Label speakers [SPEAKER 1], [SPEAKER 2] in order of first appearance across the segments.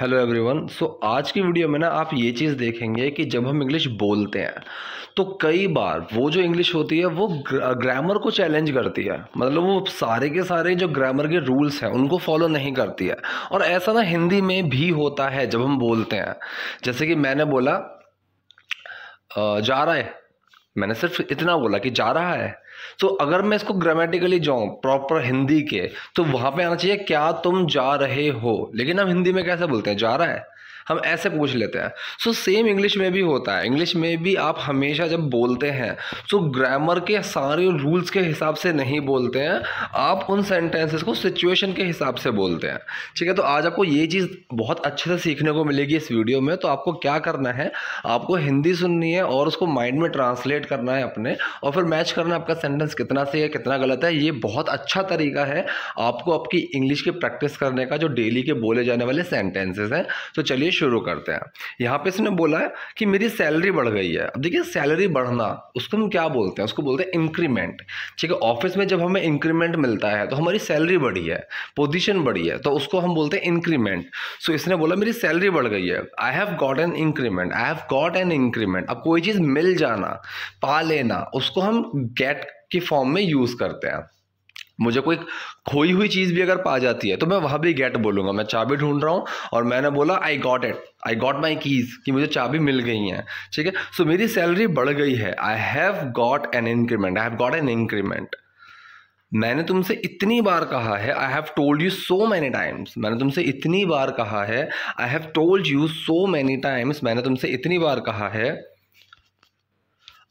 [SPEAKER 1] hello everyone so आज की video में ना आप ये चीज़ देखेंगे कि जब हम इंग्लिश बोलते हैं तो कई बार वो जो इंग्लिश होती है वो ग्रामर को चैलेंज करती है मतलब वो सारे के सारे जो ग्रामर के रूल्स हैं उनको फॉलो नहीं करती है और ऐसा ना हिंदी में भी होता है जब हम बोलते हैं जैसे कि मैंने बोला जा रहा है मैंने सिर्फ इतना बोला कि जा रहा है तो अगर मैं इसको ग्रामेटिकली जाऊँ प्रॉपर हिंदी के तो वहाँ पे आना चाहिए क्या तुम जा रहे हो लेकिन हम हिंदी में कैसे बोलते हैं जा रहा है हम ऐसे पूछ लेते हैं सो सेम इंग्लिश में भी होता है इंग्लिश में भी आप हमेशा जब बोलते हैं सो ग्रामर के सारे रूल्स के हिसाब से नहीं बोलते हैं आप उन सेंटेंसेस को सिचुएशन के हिसाब से बोलते हैं ठीक है तो आज आपको ये चीज़ बहुत अच्छे से सीखने को मिलेगी इस वीडियो में तो आपको क्या करना है आपको हिंदी सुननी है और उसको माइंड में ट्रांसलेट करना है अपने और फिर मैच करना है आपका सेंटेंस कितना सही है कितना गलत है ये बहुत अच्छा तरीका है आपको आपकी इंग्लिश की प्रैक्टिस करने का जो डेली के बोले जाने वाले सेंटेंसेस हैं तो चलिए शुरू करते हैं यहाँ पे इसने बोला है कि मेरी सैलरी बढ़ गई है अब देखिए सैलरी बढ़ना उसको हम क्या बोलते हैं उसको बोलते हैं इंक्रीमेंट ठीक है ऑफिस में जब हमें इंक्रीमेंट मिलता है तो हमारी सैलरी बढ़ी है पोजिशन बढ़ी है तो उसको हम बोलते हैं इंक्रीमेंट सो इसने बोला मेरी सैलरी बढ़ गई है I have got an increment I have got an increment अब कोई चीज़ मिल जाना पा लेना उसको हम गेट के फॉर्म में यूज़ करते हैं मुझे कोई खोई हुई चीज़ भी अगर पा जाती है तो मैं वहाँ भी गेट बोलूँगा मैं चाबी ढूंढ रहा हूँ और मैंने बोला I got it I got my keys कि मुझे चाबी मिल गई हैं ठीक है सो so, मेरी सैलरी बढ़ गई है I have got an increment I have got an increment मैंने तुमसे इतनी बार कहा है I have told you so many times मैंने तुमसे इतनी बार कहा है I have told you so many times मैंने तुमसे इतनी बार कहा है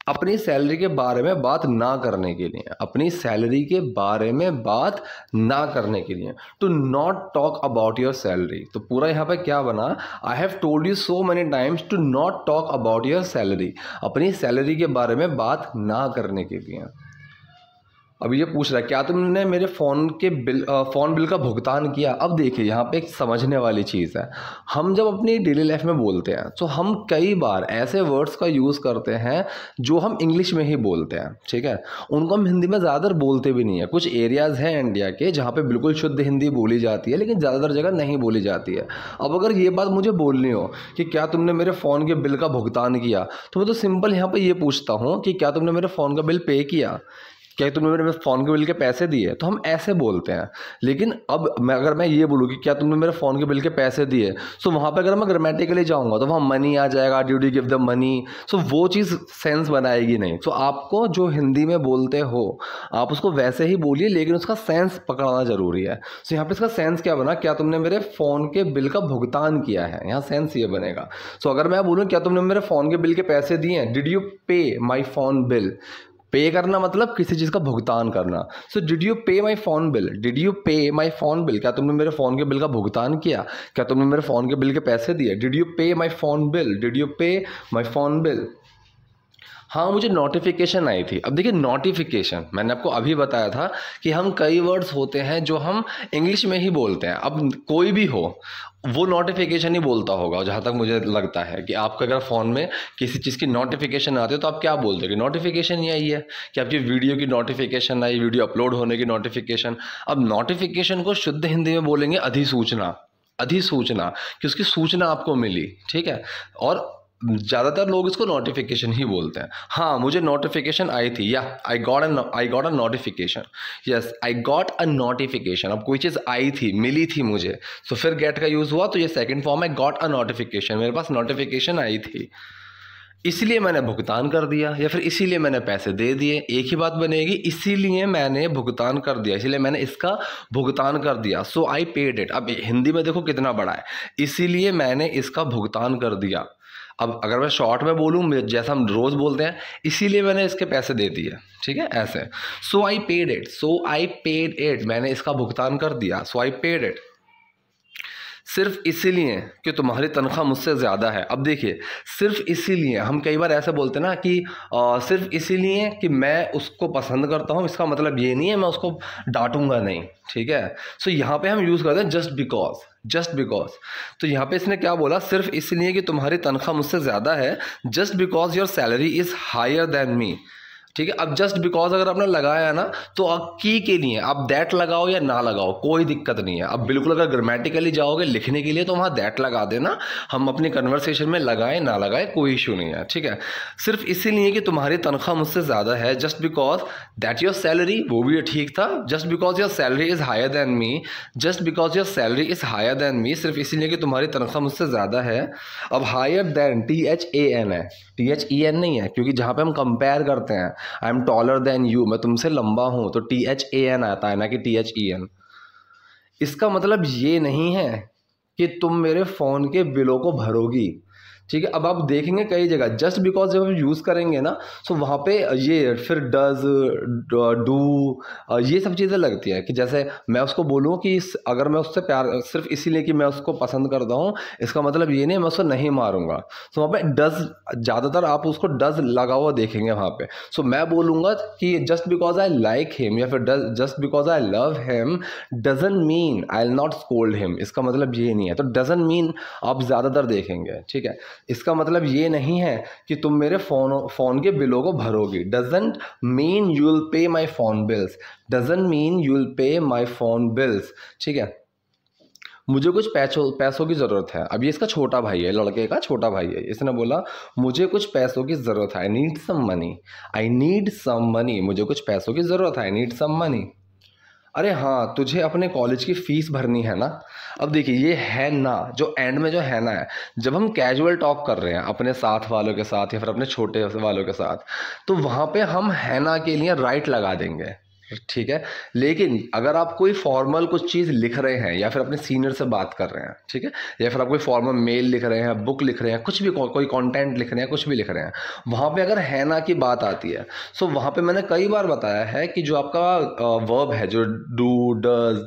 [SPEAKER 1] अपनी सैलरी के बारे में बात ना करने के लिए अपनी सैलरी के बारे में बात ना करने के लिए to not talk about your salary तो पूरा यहाँ पर क्या बना I have told you so many times to not talk about your salary अपनी सैलरी के बारे में बात ना करने के लिए अभी ये पूछ रहा है क्या तुमने मेरे फ़ोन के बिल फ़ोन बिल का भुगतान किया अब देखिए यहाँ पे एक समझने वाली चीज़ है हम जब अपनी डेली लाइफ में बोलते हैं तो हम कई बार ऐसे वर्ड्स का यूज़ करते हैं जो हम इंग्लिश में ही बोलते हैं ठीक है उनको हम हिंदी में ज़्यादातर बोलते भी नहीं है कुछ एरियाज़ हैं इंडिया के जहाँ पर बिल्कुल शुद्ध हिंदी बोली जाती है लेकिन ज़्यादातर जगह नहीं बोली जाती है अब अगर ये बात मुझे बोलनी हो कि क्या तुमने मेरे फ़ोन के बिल का भुगतान किया तो मैं तो सिंपल यहाँ पर ये पूछता हूँ कि क्या तुमने मेरे फ़ोन का बिल पे किया क्या तुमने मेरे फ़ोन के बिल के पैसे दिए तो हम ऐसे बोलते हैं लेकिन अब मैं अगर मैं ये बोलूँ कि क्या तुमने मेरे फ़ोन के बिल के पैसे दिए सो तो वहाँ पर अगर मैं ग्रामेटिकली जाऊँगा तो वहाँ मनी आ जाएगा ड्यू डी गिव द मनी सो वो चीज़ सेंस बनाएगी नहीं सो तो आपको जो हिंदी में बोलते हो आप उसको वैसे ही बोलिए लेकिन उसका सेंस पकड़ना ज़रूरी है सो तो यहाँ पर इसका सेंस क्या बना क्या तुमने मेरे फ़ोन के बिल का भुगतान किया है यहाँ सेंस ये बनेगा सो अगर मैं बोलूँ क्या तुमने मेरे फ़ोन के बिल के पैसे दिए हैं did you pay my phone bill pay करना मतलब किसी चीज़ का भुगतान करना सो did you pay my phone bill did you pay my phone bill क्या तुमने मेरे फ़ोन के बिल का भुगतान किया क्या तुमने मेरे फ़ोन के बिल के पैसे दिए did you pay my phone bill did you pay my phone bill हाँ मुझे नोटिफिकेशन आई थी अब देखिए नोटिफिकेशन मैंने आपको अभी बताया था कि हम कई वर्ड्स होते हैं जो हम इंग्लिश में ही बोलते हैं अब कोई भी हो वो नोटिफिकेशन ही बोलता होगा जहाँ तक मुझे लगता है कि आपका अगर फ़ोन में किसी चीज़ की नोटिफिकेशन आती है तो आप क्या बोलते हो कि नोटिफिकेशन ही आई है कि आपकी वीडियो की नोटिफिकेशन आई वीडियो अपलोड होने की नोटिफिकेशन अब नोटिफिकेशन को शुद्ध हिंदी में बोलेंगे अधिसूचना अधिसूचना कि उसकी सूचना आपको मिली ठीक है और ज़्यादातर लोग इसको नोटिफिकेशन ही बोलते हैं हाँ मुझे नोटिफिकेशन आई थी या I got a I got a notification yes I got a notification अब कोई चीज़ आई थी मिली थी मुझे सो तो so, फिर गेट का यूज़ हुआ तो ये सेकंड फॉर्म है गॉट अ नोटिफिकेशन मेरे पास नोटिफिकेशन आई थी इसलिए मैंने भुगतान कर दिया या फिर इसीलिए मैंने पैसे दे दिए एक ही बात बनेगी इसीलिए मैंने भुगतान कर दिया इसीलिए मैंने इसका भुगतान कर दिया सो आई पेड इट अब हिंदी में देखो कितना बड़ा है इसीलिए मैंने इसका भुगतान कर दिया अब अगर मैं शॉर्ट में बोलूँ जैसा हम रोज़ बोलते हैं इसीलिए मैंने इसके पैसे दे दिए ठीक है ऐसे so I paid it so I paid it मैंने इसका भुगतान कर दिया सो आई पेड इट सिर्फ इसीलिए कि तुम्हारी तनख्वाह मुझसे ज़्यादा है अब देखिए सिर्फ इसीलिए हम कई बार ऐसे बोलते हैं ना कि आ, सिर्फ इसीलिए कि मैं उसको पसंद करता हूँ इसका मतलब ये नहीं है मैं उसको डांटूंगा नहीं ठीक है सो so, यहाँ पे हम यूज़ करते हैं जस्ट बिकॉज जस्ट बिकॉज तो यहाँ पे इसने क्या बोला सिर्फ इसलिए कि तुम्हारी तनख्वाह मुझसे ज़्यादा है just because your salary is higher than me ठीक है अब जस्ट बिकॉज अगर आपने लगाया ना तो अब की के लिए आप दैट लगाओ या ना लगाओ कोई दिक्कत नहीं है अब बिल्कुल अगर ग्रामेटिकली जाओगे लिखने के लिए तो वहाँ दैट लगा देना हम अपनी कन्वर्सेशन में लगाएं ना लगाएं कोई इशू नहीं है ठीक है सिर्फ इसीलिए कि तुम्हारी तनख्वाह मुझसे ज़्यादा है just because that your salary वो भी ठीक था just because your salary is higher than me just because your salary is higher than me सिर्फ इसीलिए कि तुम्हारी तनख्वाह मुझसे ज़्यादा है अब higher than T H A N है टी एच ई एन नहीं है क्योंकि जहाँ पर हम कंपेयर करते हैं I am taller then you मैं तुमसे लंबा हूँ तो टी एच ए एन आता है ना कि टी एच ई एन इसका मतलब ये नहीं है कि तुम मेरे फ़ोन के बिलों को भरोगी ठीक है अब आप देखेंगे कई जगह जस्ट बिकॉज जब हम यूज़ करेंगे ना सो वहाँ पे ये फिर डज डू ये सब चीज़ें लगती है कि जैसे मैं उसको बोलूँ कि अगर मैं उससे प्यार सिर्फ इसीलिए कि मैं उसको पसंद करता हूँ इसका मतलब ये नहीं मैं उसको नहीं मारूंगा सो वहाँ पे डज ज़्यादातर आप उसको डज लगा हुआ देखेंगे वहाँ पे सो मैं बोलूँगा कि just because I like him या फिर just because I love him doesn't mean I'll not scold him इसका मतलब ये नहीं है तो डजन मीन आप ज़्यादातर देखेंगे ठीक है इसका मतलब ये नहीं है कि तुम मेरे फ़ोन फ़ोन के बिलों को भरोगी doesn't mean you will pay my phone bills doesn't mean you will pay my phone bills ठीक है मुझे कुछ पैसों पैसों की ज़रूरत है अब ये इसका छोटा भाई है लड़के का छोटा भाई है इसने बोला मुझे कुछ पैसों की ज़रूरत है I need some money I need some money मुझे कुछ पैसों की ज़रूरत है आई नीड सम मनी अरे हाँ तुझे अपने कॉलेज की फ़ीस भरनी है ना अब देखिए ये है ना जो एंड में जो है ना है जब हम कैजुअल टॉक कर रहे हैं अपने साथ वालों के साथ या फिर अपने छोटे वालों के साथ तो वहाँ पे हम है ना के लिए राइट लगा देंगे ठीक है लेकिन अगर आप कोई फॉर्मल कुछ चीज़ लिख रहे हैं या फिर अपने सीनियर से बात कर रहे हैं ठीक है या फिर आप कोई फॉर्मल मेल लिख रहे हैं बुक लिख रहे हैं कुछ भी को, कोई कंटेंट लिख रहे हैं कुछ भी लिख रहे हैं वहाँ पे अगर हैना की बात आती है सो वहाँ पे मैंने कई बार बताया है कि जो आपका वर्ब है जो do does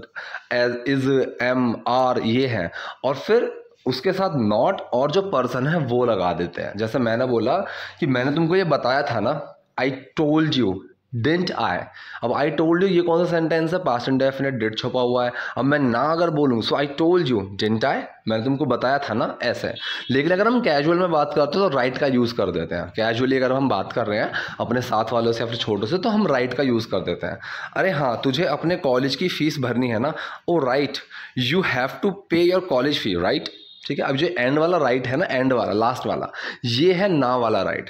[SPEAKER 1] has is am are ये है और फिर उसके साथ नॉट और जो पर्सन है वो लगा देते हैं जैसे मैंने बोला कि मैंने तुमको ये बताया था ना I told you didn't I अब आई टोल्ड यू ये कौन सा सेंटेंस है पास्ट डेफिनेट डेट छुपा हुआ है अब मैं ना अगर बोलूँ so I told you didn't I मैंने तुमको बताया था ना ऐसे लेकिन अगर हम कैजुअल में बात करते हैं तो राइट का यूज़ कर देते हैं कैजुअली अगर हम बात कर रहे हैं अपने साथ वालों से या फिर छोटों से तो हम राइट का यूज़ कर देते हैं अरे हाँ तुझे अपने कॉलेज की फ़ीस भरनी है ना oh right you have to pay your college fee right ठीक है अब जो एंड वाला राइट है ना एंड वाला लास्ट वाला ये है ना वाला right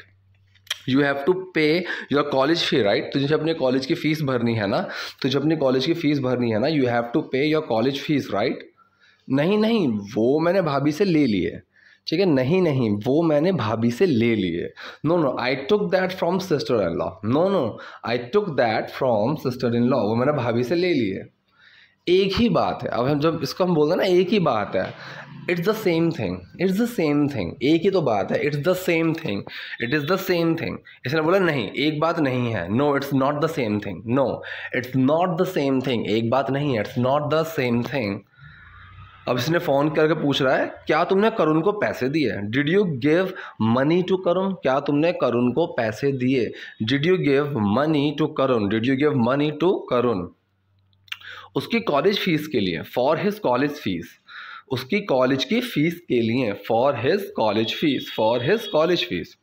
[SPEAKER 1] you have to pay your college fee right तुझे अपने कॉलेज की फ़ीस भरनी है ना तुझे तो अपने कॉलेज की फ़ीस भरनी है ना you have to pay your college fees right नहीं नहीं वो मैंने भाभी से ले लिए ठीक है नहीं नहीं वो मैंने भाभी से ले लिए no no I took that from sister in law no no I took that from sister in law वो मैंने भाभी से ले लिए एक ही बात है अब हम जब इसको हम बोलते हैं ना एक ही बात है it's the same thing it's the same thing एक ही तो बात है it's the same thing it is the same thing इसने बोला नहीं एक बात नहीं है no it's not the same thing no it's not the same thing एक बात नहीं है it's not the same thing अब इसने फ़ोन करके पूछ रहा है क्या तुमने करुण को पैसे दिए did you give money to Karun क्या तुमने करुण को पैसे दिए did you give money to Karun did you give money to Karun उसकी कॉलेज फ़ीस के लिए फॉर हिज कॉलेज फ़ीस उसकी कॉलेज की फ़ीस के लिए for his college fees for his college fees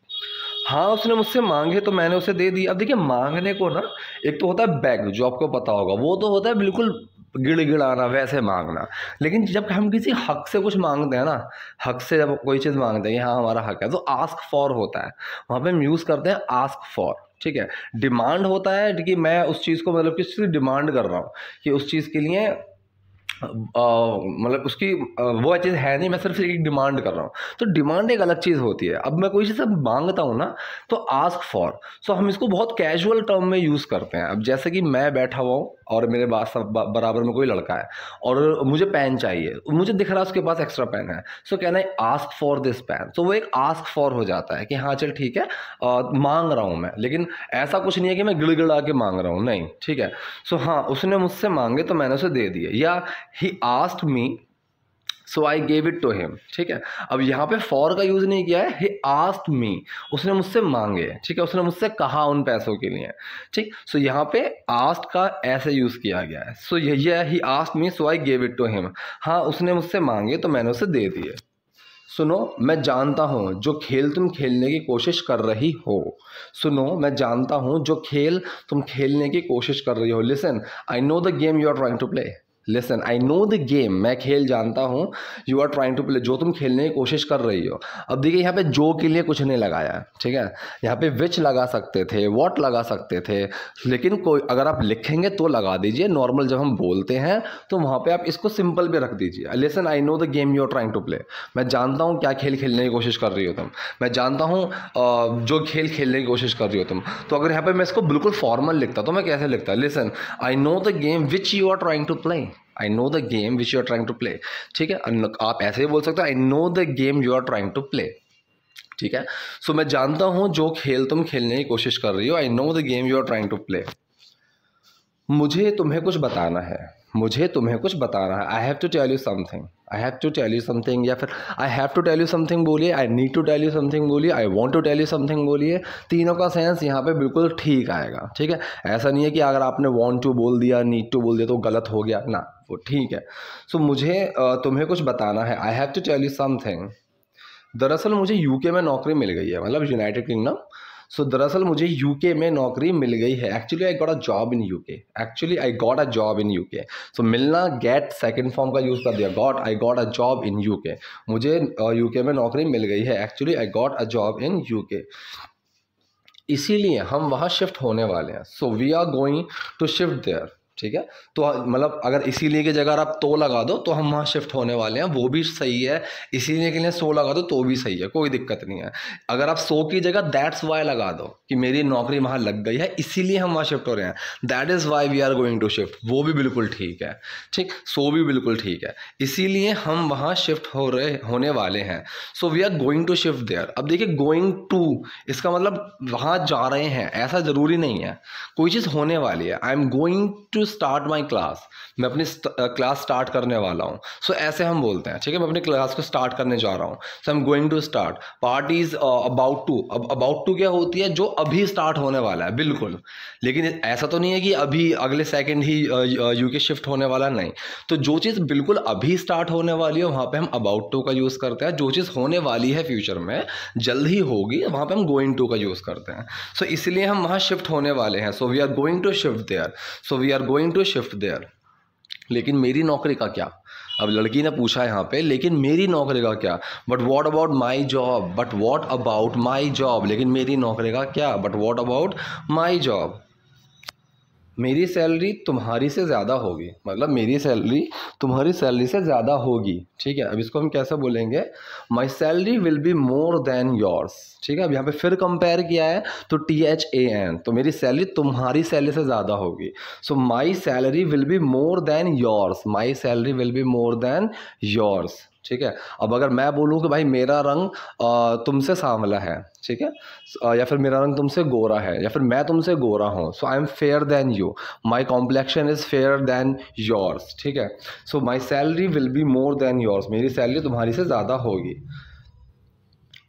[SPEAKER 1] हाँ उसने मुझसे मांगे तो मैंने उसे दे दी अब देखिए मांगने को ना एक तो होता है बैग जो आपको पता होगा वो तो होता है बिल्कुल गिड़गिड़ाना वैसे मांगना लेकिन जब हम किसी हक से कुछ मांगते हैं ना हक से जब कोई चीज़ मांगते हैं हाँ हमारा हक है तो आस्क फॉर होता है वहाँ पे हम यूज़ करते हैं आस्क फॉर ठीक है डिमांड होता है कि मैं उस चीज़ को मतलब किस डिमांड कर रहा हूँ कि उस चीज़ के लिए मतलब उसकी वो चीज़ है नहीं मैं सिर्फ एक डिमांड कर रहा हूँ तो डिमांड एक अलग चीज़ होती है अब मैं कोई चीज़ मांगता हूँ ना तो आस्क फॉर सो हम इसको बहुत कैजुअल टर्म में यूज़ करते हैं अब जैसे कि मैं बैठा हुआ हूँ और मेरे पास बराबर में कोई लड़का है और मुझे पेन चाहिए मुझे दिख रहा है उसके पास एक्स्ट्रा पेन है सो कहना है आस्क फॉर दिस पेन तो वो एक आस्क फॉर हो जाता है कि हाँ चल ठीक है आ, मांग रहा हूँ मैं लेकिन ऐसा कुछ नहीं है कि मैं गिड़गिड़ा के मांग रहा हूँ नहीं ठीक है सो हाँ उसने मुझसे मांगे तो मैंने उसे दे दिए या he asked me so I gave it to him ठीक है अब यहाँ पे फॉर का यूज़ नहीं किया है ही आस्ट मी उसने मुझसे मांगे ठीक है उसने मुझसे कहा उन पैसों के लिए ठीक सो so, यहाँ पे आस्ट का ऐसे यूज़ किया गया है सो so, यही है he asked me so I gave it to him हाँ उसने मुझसे मांगे तो मैंने उसे दे दिए सुनो मैं जानता हूँ जो खेल तुम खेलने की कोशिश कर रही हो सुनो मैं जानता हूँ जो खेल तुम खेलने की कोशिश कर रही हो listen I know the game you are trying to play listen I know the game मैं खेल जानता हूँ you are trying to play जो तुम खेलने की कोशिश कर रही हो अब देखिए यहाँ पे जो के लिए कुछ नहीं लगाया ठीक है यहाँ पे विच लगा सकते थे वॉट लगा सकते थे लेकिन कोई अगर आप लिखेंगे तो लगा दीजिए नॉर्मल जब हम बोलते हैं तो वहाँ पे आप इसको सिंपल भी रख दीजिए listen I know the game you are trying to play मैं जानता हूँ क्या खेल खेलने की कोशिश कर रही हो तुम मैं जानता हूँ जो खेल खेलने की कोशिश कर रही हो तुम तो अगर यहाँ पर मैं इसको बिल्कुल फॉर्मल लिखता तो मैं कैसे लिखता listen I know the game which you are trying to play I know the game which you are trying to play ठीक है आप ऐसे ही बोल सकते हो I know the game you are trying to play ठीक है सो so, मैं जानता हूं जो खेल तुम खेलने की कोशिश कर रही हो I know the game you are trying to play मुझे तुम्हें कुछ बताना है मुझे तुम्हें कुछ बताना है I have to tell you something I have to tell you something या फिर I have to tell you something बोलिए I need to tell you something बोलिए I want to tell you something बोलिए तीनों का सेंस यहाँ पे बिल्कुल ठीक आएगा ठीक है ऐसा नहीं है कि अगर आपने वॉन्ट टू बोल दिया नीड टू बोल दिया तो गलत हो गया ना वो ठीक है सो so, मुझे तुम्हें कुछ बताना है I have to tell you something दरअसल मुझे यूके में नौकरी मिल गई है मतलब यूनाइटेड किंगडम सो दरअसल मुझे यूके में नौकरी मिल गई है actually I got a job in UK actually I got a job in UK so मिलना गेट सेकंड फॉर्म का यूज़ कर दिया got I got a job in UK मुझे यूके uh, में नौकरी मिल गई है actually I got a job in UK इसीलिए हम वहाँ शिफ्ट होने वाले हैं so we are going to shift there ठीक है तो मतलब अगर इसीलिए की जगह आप तो लगा दो तो हम वहाँ शिफ्ट होने वाले हैं वो भी सही है इसीलिए के लिए सो लगा दो तो भी सही है कोई दिक्कत नहीं है अगर आप सो की जगह दैट्स वाई लगा दो कि मेरी नौकरी वहाँ लग गई है इसीलिए हम वहाँ शिफ्ट हो रहे हैं that is why we are going to shift वो भी बिल्कुल ठीक है ठीक सो भी बिल्कुल ठीक है इसीलिए हम वहाँ शिफ्ट हो रहे होने वाले हैं so we are going to shift there अब देखिए गोइंग टू इसका मतलब वहाँ जा रहे हैं ऐसा ज़रूरी नहीं है कोई चीज़ होने वाली है I am going to to start my class मैं अपनी क्लास स्टार्ट uh, करने वाला हूँ सो so, ऐसे हम बोलते हैं ठीक है मैं अपनी क्लास को स्टार्ट करने जा रहा हूँ so am going to start part is about to about to क्या होती है जो अभी स्टार्ट होने वाला है बिल्कुल लेकिन ऐसा तो नहीं है कि अभी अगले सेकेंड ही यूके uh, शिफ्ट uh, होने वाला नहीं तो जो चीज़ बिल्कुल अभी स्टार्ट होने वाली है वहाँ पर हम अबाउट टू का यूज़ करते हैं जो चीज़ होने वाली है फ्यूचर में जल्द ही होगी वहाँ पर हम गोइंग टू का यूज़ करते हैं सो so, इसलिए हम वहाँ शिफ्ट होने वाले हैं so we are going to shift there so we are going to shift there लेकिन मेरी नौकरी का क्या अब लड़की ने पूछा यहाँ पे लेकिन मेरी नौकरी का क्या but what about my job but what about my job लेकिन मेरी नौकरी का क्या but what about my job मेरी सैलरी तुम्हारी से ज़्यादा होगी मतलब मेरी सैलरी तुम्हारी सैलरी से ज़्यादा होगी ठीक है अब इसको हम कैसे बोलेंगे my salary will be more then yours ठीक है अब यहाँ पे फिर कंपेयर किया है तो टी एच ए एन तो मेरी सैलरी तुम्हारी सैलरी से ज़्यादा होगी so my salary will be more then yours my salary will be more then yours ठीक है अब अगर मैं बोलूँ कि भाई मेरा रंग तुमसे सांवला है ठीक है या फिर मेरा रंग तुमसे गोरा है या फिर मैं तुमसे गोरा हूँ so I am fair than you my complexion is fair than yours ठीक है so my salary will be more then yours मेरी सैलरी तुम्हारी से ज़्यादा होगी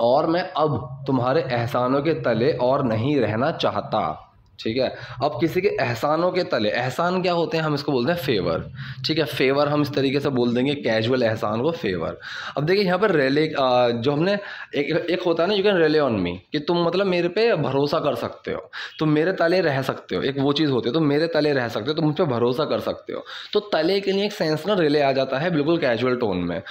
[SPEAKER 1] और मैं अब तुम्हारे एहसानों के तले और नहीं रहना चाहता ठीक है अब किसी के एहसानों के तले एहसान क्या होते हैं हम इसको बोलते हैं फेवर ठीक है फेवर हम इस तरीके से बोल देंगे कैजुअल एहसान को फेवर अब देखिए यहाँ पर रेले जो हमने एक एक होता है ना you can rely on me कि तुम मतलब मेरे पे भरोसा कर सकते हो तुम मेरे तले रह सकते हो एक वो चीज़ होती है तुम मेरे तले रह सकते हो तुम मुझ पर भरोसा कर सकते हो तो तले के लिए एक सेंस ना रेले आ जाता है बिल्कुल कैजुअल टोन में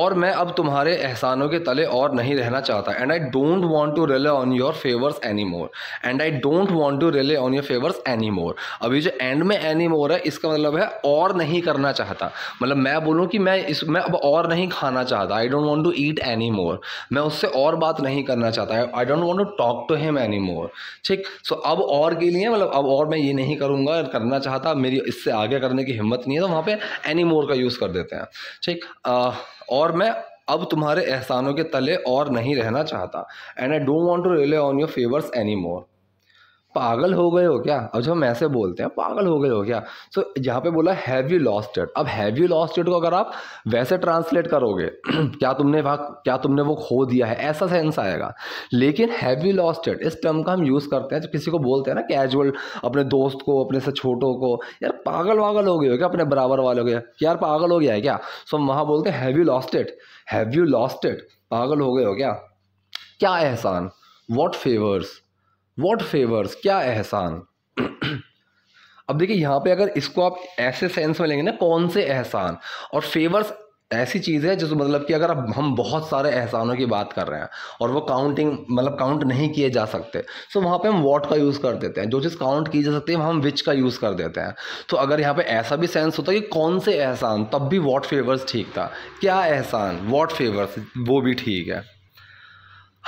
[SPEAKER 1] और मैं अब तुम्हारे एहसानों के तले और नहीं रहना चाहता and I don't want to rely on your favours any more and I don't want to rely play on your favours any more अभी जो एंड में एनी मोर है इसका मतलब है और नहीं करना चाहता मतलब मैं बोलूँ कि मैं इस मैं अब और नहीं खाना चाहता I don't want to eat any more मैं उससे और बात नहीं करना चाहता I don't want to talk to him any more ठीक सो अब और के लिए मतलब अब और मैं ये नहीं करूँगा करना चाहता मेरी इससे आगे करने की हिम्मत नहीं है तो वहाँ पर एनी मोर का यूज़ कर देते हैं ठीक और मैं अब तुम्हारे एहसानों के तले और नहीं रहना चाहता and I don't want to rely on your favours any more पागल हो गए हो क्या अब अच्छा, जब हम ऐसे बोलते हैं पागल हो गए हो क्या सो so, यहाँ पे बोला हैव यू लॉस्ट इट अब हैव यू लॉस्ट इट को अगर आप वैसे ट्रांसलेट करोगे क्या तुमने वहाँ क्या तुमने वो खो दिया है ऐसा सेंस आएगा लेकिन हैव यू लॉस्ट इट इस टर्म का हम यूज़ करते हैं जब किसी को बोलते हैं ना कैजुअल अपने दोस्त को अपने से छोटों को यार पागल वागल हो गए हो क्या अपने बराबर वाले हो गए यार पागल हो गया है क्या सो so, हम वहाँ बोलते हैं have you lost it have you lost it पागल हो गए हो क्या क्या एहसान वॉट फेवर्स वॉट फेवर्स क्या एहसान अब देखिए यहाँ पे अगर इसको आप ऐसे सेंस में लेंगे ना कौन से एहसान और फेवर्स ऐसी चीज़ है जिसको मतलब कि अगर अब हम बहुत सारे एहसानों की बात कर रहे हैं और वो काउंटिंग मतलब काउंट नहीं किए जा सकते सो तो वहाँ पे हम वॉट का यूज़ कर देते हैं जो चीज़ काउंट की जा सकती है वहाँ हम विच का यूज़ कर देते हैं तो अगर यहाँ पे ऐसा भी सेंस होता है कि कौन से एहसान तब भी वॉट फेवर्स ठीक था क्या एहसान वॉट फेवर्स वो भी ठीक है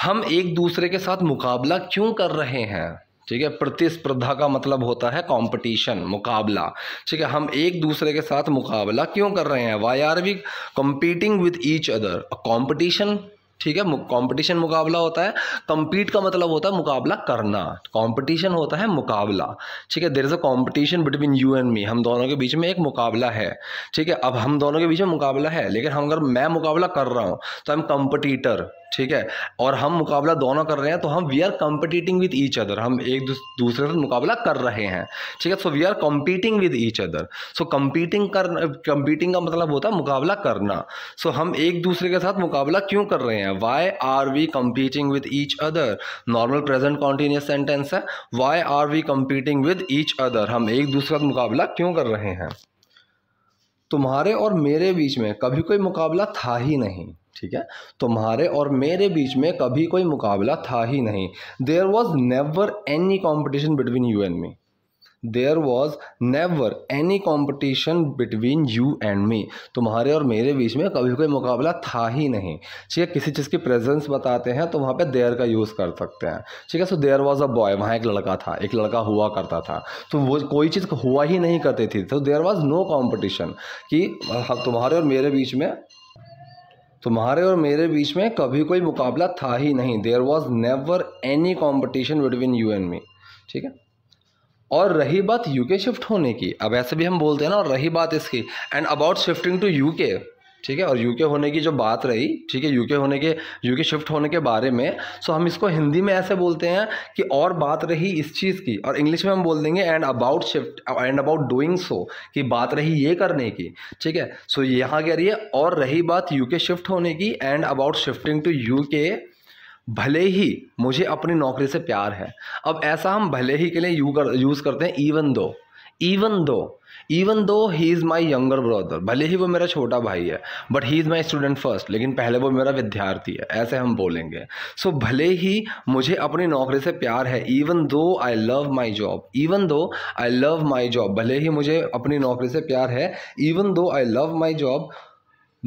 [SPEAKER 1] हम एक दूसरे के साथ मुकाबला क्यों कर रहे हैं ठीक है प्रतिस्पर्धा का मतलब होता है कंपटीशन मुकाबला ठीक है हम एक दूसरे के साथ मुकाबला क्यों कर रहे हैं why are we competing with each other competition ठीक है कंपटीशन मुकाबला होता है कंपीट का मतलब होता है मुकाबला करना कंपटीशन होता है मुकाबला ठीक है there is a competition between you and me हम दोनों के बीच में एक मुकाबला है ठीक है अब हम दोनों के बीच में मुकाबला है लेकिन हम अगर मैं मुकाबला कर रहा हूँ तो आई एम कंपटीटर ठीक है और हम मुकाबला दोनों कर रहे हैं तो हम we are competing with each other हम एक दूसरे से मुकाबला कर रहे हैं ठीक है so we are competing with each other so competing कर कम्पीटिंग का मतलब होता है मुकाबला करना सो so, हम एक दूसरे के साथ मुकाबला क्यों कर रहे हैं why are we competing with each other normal present continuous sentence है why are we competing with each other हम एक दूसरे का साथ मुकाबला क्यों कर रहे हैं तुम्हारे और मेरे बीच में कभी कोई मुकाबला था ही नहीं ठीक है तो तुम्हारे और मेरे बीच में कभी कोई मुकाबला था ही नहीं there was never any competition between you and me there was never any competition between you and me तुम्हारे और मेरे बीच में कभी कोई मुकाबला था ही नहीं ठीक है किसी चीज़ की प्रेजेंस बताते हैं तो वहाँ पे देयर का यूज़ कर सकते हैं ठीक है so there was a boy वहाँ एक लड़का था एक लड़का हुआ करता था तो वो कोई चीज़ हुआ ही नहीं करती थी तो देयर वॉज नो कॉम्पिटिशन कि तुम्हारे और मेरे बीच में तुम्हारे और मेरे बीच में कभी कोई मुकाबला था ही नहीं there was never any competition between you and me ठीक है और रही बात यूके शिफ्ट होने की अब ऐसे भी हम बोलते हैं ना और रही बात इसकी and about shifting to UK ठीक है और यूके होने की जो बात रही ठीक है यूके होने के यूके शिफ्ट होने के बारे में सो हम इसको हिंदी में ऐसे बोलते हैं कि और बात रही इस चीज़ की और इंग्लिश में हम बोल देंगे and about shift and about doing so कि बात रही ये करने की ठीक है सो यहाँ कह रही है और रही बात यूके शिफ्ट होने की and about shifting to you भले ही मुझे अपनी नौकरी से प्यार है अब ऐसा हम भले ही के लिए यू कर यूज़ करते हैं even though even though even though he is my younger brother भले ही वो मेरा छोटा भाई है but he is my student first लेकिन पहले वो मेरा विद्यार्थी है ऐसे हम बोलेंगे सो so, भले ही मुझे अपनी नौकरी से प्यार है even though I love my job even though I love my job भले ही मुझे अपनी नौकरी से प्यार है even though I love my job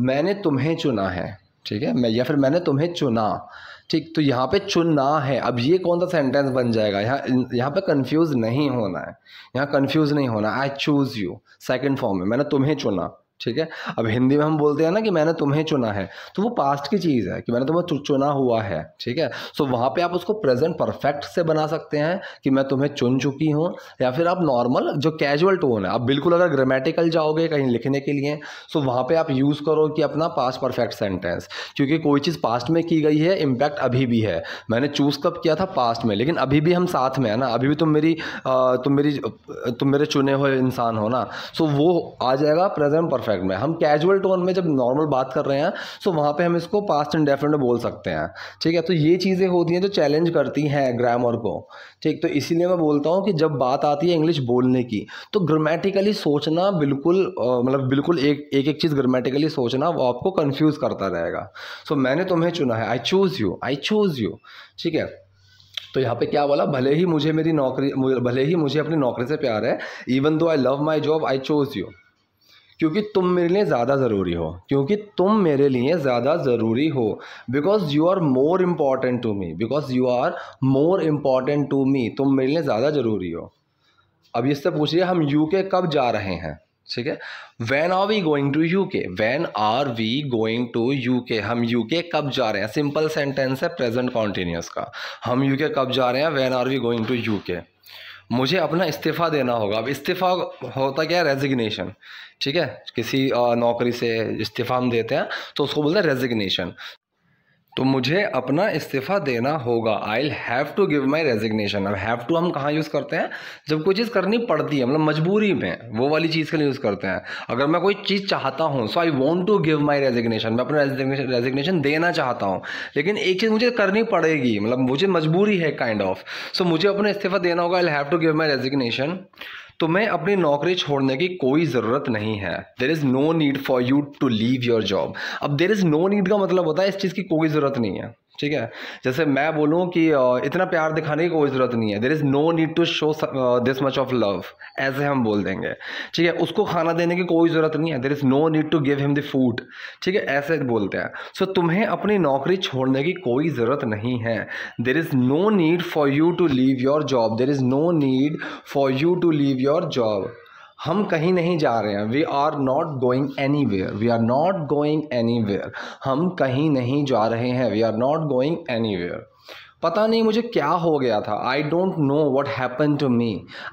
[SPEAKER 1] मैंने तुम्हें चुना है ठीक है मैं या फिर मैंने तुम्हें चुना ठीक तो यहाँ पे चुनना है अब ये कौन सा सेंटेंस बन जाएगा यहाँ यहाँ पे कंफ्यूज नहीं होना है यहाँ कंफ्यूज नहीं होना I choose you second form में मैंने तुम्हें चुना ठीक है अब हिंदी में हम बोलते हैं ना कि मैंने तुम्हें चुना है तो वो पास्ट की चीज़ है कि मैंने तुम्हें चुना हुआ है ठीक है सो so, वहाँ पे आप उसको प्रेजेंट परफेक्ट से बना सकते हैं कि मैं तुम्हें चुन चुकी हूँ या फिर आप नॉर्मल जो कैजुअल टोन है आप बिल्कुल अगर ग्रामेटिकल जाओगे कहीं लिखने के लिए सो so वहाँ पर आप यूज़ करो कि अपना पास्ट परफेक्ट सेंटेंस क्योंकि कोई चीज़ पास्ट में की गई है इम्पैक्ट अभी भी है मैंने चूज़ कब किया था पास्ट में लेकिन अभी भी हम साथ में है ना अभी भी तुम मेरी तुम मेरी तुम मेरे चुने हुए इंसान हो ना सो वो आ जाएगा प्रेजेंट परफेक्ट परफेक्ट में हम कैजुअल टोन में जब नॉर्मल बात कर रहे हैं सो वहाँ पे हम इसको पास्ट एंड डेफिनेट में बोल सकते हैं ठीक है तो ये चीज़ें होती हैं जो चैलेंज करती हैं ग्रामर को ठीक तो इसीलिए मैं बोलता हूँ कि जब बात आती है इंग्लिश बोलने की तो ग्रामेटिकली सोचना बिल्कुल मतलब बिल्कुल एक एक एक चीज़ ग्रामेटिकली सोचना वो आपको कन्फ्यूज़ करता रहेगा सो so, मैंने तुम्हें चुना है I choose you I choose you ठीक है तो यहाँ पे क्या बोला भले ही मुझे मेरी नौकरी भले ही मुझे अपनी नौकरी से प्यार है even though I love my job I chose you क्योंकि तुम मेरे लिए ज़्यादा ज़रूरी हो क्योंकि तुम मेरे लिए ज़्यादा ज़रूरी हो because you are more important to me because you are more important to me तुम मेरे लिए ज़्यादा ज़रूरी हो अब इससे पूछिए हम यू के कब जा रहे हैं ठीक है when are we going to UK when are we going to UK हम यू के कब जा रहे हैं सिंपल सेंटेंस है प्रेजेंट कॉन्टीन्यूस का हम यू के कब जा रहे हैं when are we going to UK मुझे अपना इस्तीफ़ा देना होगा अब इस्तीफ़ा होता क्या है रेजिग्नेशन ठीक है किसी नौकरी से इस्तीफ़ा हम देते हैं तो उसको बोलते हैं रेजिग्नेशन तो मुझे अपना इस्तीफ़ा देना होगा I have to give my resignation अब हैव टू हम कहाँ यूज़ करते हैं जब कोई चीज़ करनी पड़ती है मतलब मजबूरी में वो वाली चीज़ के लिए यूज़ करते हैं अगर मैं कोई चीज़ चाहता हूँ so I want to give my resignation मैं अपना रेजिग्नेशन देना चाहता हूँ लेकिन एक चीज़ मुझे करनी पड़ेगी मतलब मुझे मजबूरी है काइंड ऑफ सो मुझे अपना इस्तीफ़ा देना होगा I have to give my resignation मैं अपनी नौकरी छोड़ने की कोई ज़रूरत नहीं है there is no need for you to leave your job अब देर इज़ नो नीड का मतलब होता है इस चीज़ की कोई ज़रूरत नहीं है ठीक है जैसे मैं बोलूँ कि इतना प्यार दिखाने की कोई ज़रूरत नहीं है there is no need to show this much of love ऐसे हम बोल देंगे ठीक है उसको खाना देने की कोई ज़रूरत नहीं है there is no need to give him the food ठीक है ऐसे बोलते हैं सो so, तुम्हें अपनी नौकरी छोड़ने की कोई ज़रूरत नहीं है there is no need for you to leave your job there is no need for you to leave your job हम कहीं नहीं जा रहे हैं we are not going anywhere we are not going anywhere हम कहीं नहीं जा रहे हैं we are not going anywhere पता नहीं मुझे क्या हो गया था I don't know what happen to me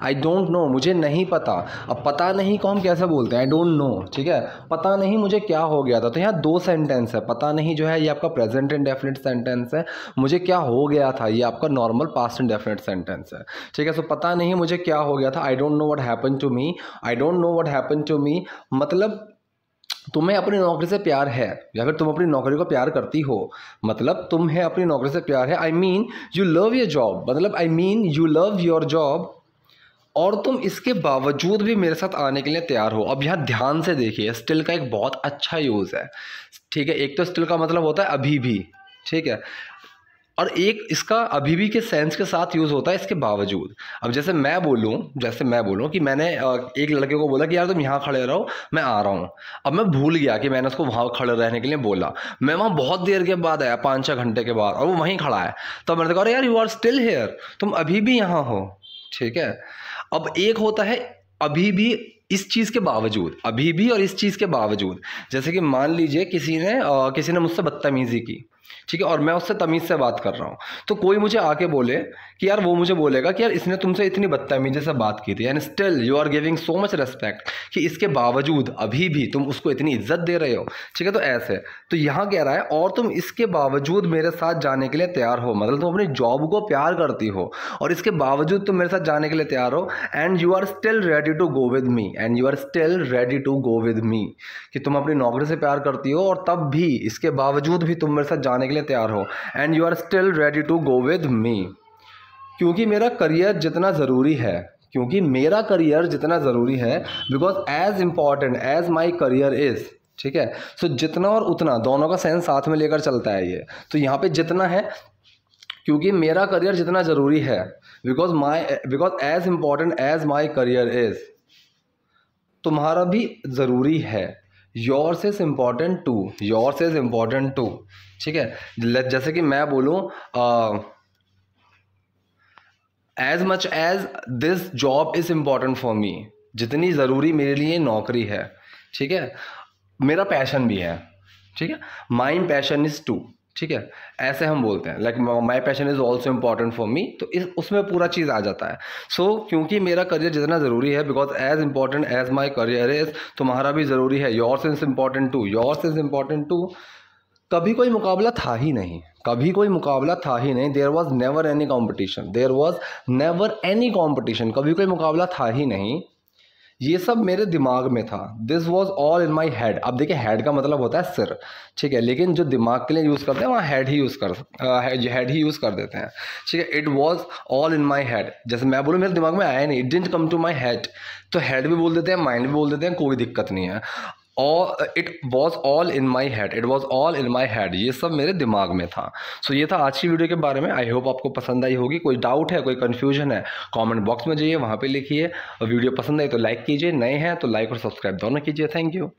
[SPEAKER 1] I don't no मुझे नहीं पता अब पता नहीं को हम कैसे बोलते हैं आई डोंट नो ठीक है पता नहीं मुझे क्या हो गया था तो यहाँ दो सेंटेंस है पता नहीं जो है ये आपका प्रेजेंट एंड डेफिनेट सेंटेंस है मुझे क्या हो गया था ये आपका normal past indefinite sentence है ठीक है सो पता नहीं मुझे क्या हो गया था I don't know what happen to me I don't know what happen to me मतलब तुम्हें अपनी नौकरी से प्यार है या फिर तुम अपनी नौकरी को प्यार करती हो मतलब तुम्हें अपनी नौकरी से प्यार है I mean you love your job मतलब I mean you love your job और तुम इसके बावजूद भी मेरे साथ आने के लिए तैयार हो अब यहाँ ध्यान से देखिए स्टिल का एक बहुत अच्छा यूज़ है ठीक है एक तो स्टिल का मतलब होता है अभी भी ठीक है और एक इसका अभी भी के सेंस के साथ यूज़ होता है इसके बावजूद अब जैसे मैं बोलूँ जैसे मैं बोलूँ कि मैंने एक लड़के को बोला कि यार तुम यहाँ खड़े रहो मैं आ रहा हूँ अब मैं भूल गया कि मैंने उसको वहाँ खड़े रहने के लिए बोला मैं वहाँ बहुत देर के बाद आया पाँच छः घंटे के बाद और वो वहीं खड़ा है तो मैंने देखा अरे यार यू आर स्टिल हेयर तुम अभी भी यहाँ हो ठीक है अब एक होता है अभी भी इस चीज़ के बावजूद अभी भी और इस चीज़ के बावजूद जैसे कि मान लीजिए किसी ने आ, किसी ने मुझसे बदतमीज़ी की ठीक है और मैं उससे तमीज़ से बात कर रहा हूँ तो कोई मुझे आके बोले कि यार वो मुझे बोलेगा कि यार इसने तुमसे इतनी बदतमीजी से बात की थी and still you are giving so much respect कि इसके बावजूद अभी भी तुम उसको इतनी इज्जत दे रहे हो ठीक है तो ऐसे तो यहाँ कह रहा है और तुम इसके बावजूद मेरे साथ जाने के लिए तैयार हो मतलब तुम अपनी जॉब को प्यार करती हो और इसके बावजूद तुम मेरे साथ जाने के लिए तैयार हो and you are still ready to go with me and you are still ready to go with me कि तुम अपनी नौकरी से प्यार करती हो और तब भी इसके बावजूद भी तुम मेरे साथ जाने के लिए तैयार हो and you are still ready to go with me क्योंकि मेरा करियर जितना ज़रूरी है क्योंकि मेरा करियर जितना ज़रूरी है because as important as my career is ठीक है सो so, जितना और उतना दोनों का सेंस साथ में लेकर चलता है ये तो यहाँ पे जितना है क्योंकि मेरा करियर जितना ज़रूरी है because my because as important as my career is तुम्हारा भी ज़रूरी है yours is important to yours is important to ठीक है जैसे कि मैं बोलूँ as much as this job is important for me जितनी ज़रूरी मेरे लिए नौकरी है ठीक है मेरा पैशन भी है ठीक है माइंड पैशन इज़ टू ठीक है ऐसे हम बोलते हैं like my passion is also important for me तो इस उसमें पूरा चीज़ आ जाता है सो so, क्योंकि मेरा करियर जितना ज़रूरी है because as important as my career is तुम्हारा भी ज़रूरी है your sense important too your sense important too कभी कोई मुकाबला था ही नहीं कभी कोई मुकाबला था ही नहीं there was never any competition there was never any competition कभी कोई मुकाबला था ही नहीं ये सब मेरे दिमाग में था this was all in my head अब देखिए हैड का मतलब होता है सिर ठीक है लेकिन जो दिमाग के लिए यूज़ करते हैं वहाँ हैड ही यूज़ कर हैड ही यूज़ कर देते हैं ठीक है it was all in my head जैसे मैं बोलूँ मेरे दिमाग में आया नहीं it didn't come to my head तो हैड भी बोल देते हैं माइंड भी बोल देते हैं कोई दिक्कत नहीं है it was all in my head it was all in my head ये सब मेरे दिमाग में था सो so, ये था आज की वीडियो के बारे में आई होप आपको पसंद आई होगी कोई डाउट है कोई कन्फ्यूजन है कॉमेंट बॉक्स में जाइए वहाँ पे लिखिए और वीडियो पसंद आई तो लाइक कीजिए नए हैं तो लाइक और सब्सक्राइब दोनों कीजिए थैंक यू